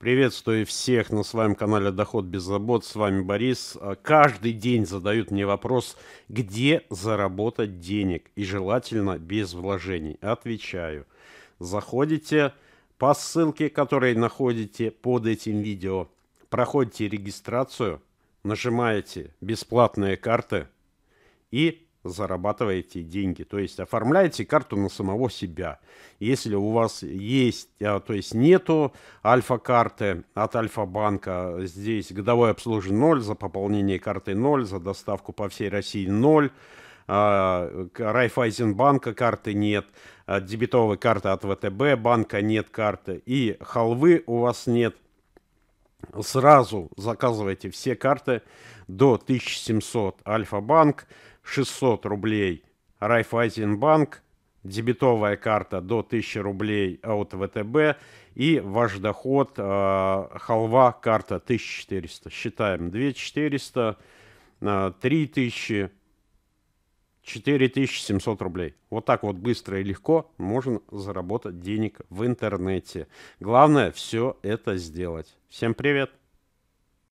Приветствую всех на своем канале Доход без забот. С вами Борис. Э, каждый день задают мне вопрос, где заработать денег и желательно без вложений. Отвечаю. Заходите по ссылке, которые находите под этим видео. Проходите регистрацию, нажимаете «Бесплатные карты» и зарабатываете деньги. То есть оформляете карту на самого себя. Если у вас есть, а, то есть нету альфа-карты от Альфа-банка, здесь годовое обслуживание 0, за пополнение карты 0, за доставку по всей России 0, а, Райфайзенбанка карты нет, а, дебетовой карты от ВТБ банка нет карты и халвы у вас нет – Сразу заказывайте все карты до 1700 Альфа-банк, 600 рублей Райфайзенбанк, дебетовая карта до 1000 рублей от ВТБ и ваш доход э, халва карта 1400. Считаем 2400, 3000, 4700 рублей. Вот так вот быстро и легко можно заработать денег в интернете. Главное все это сделать. Всем привет!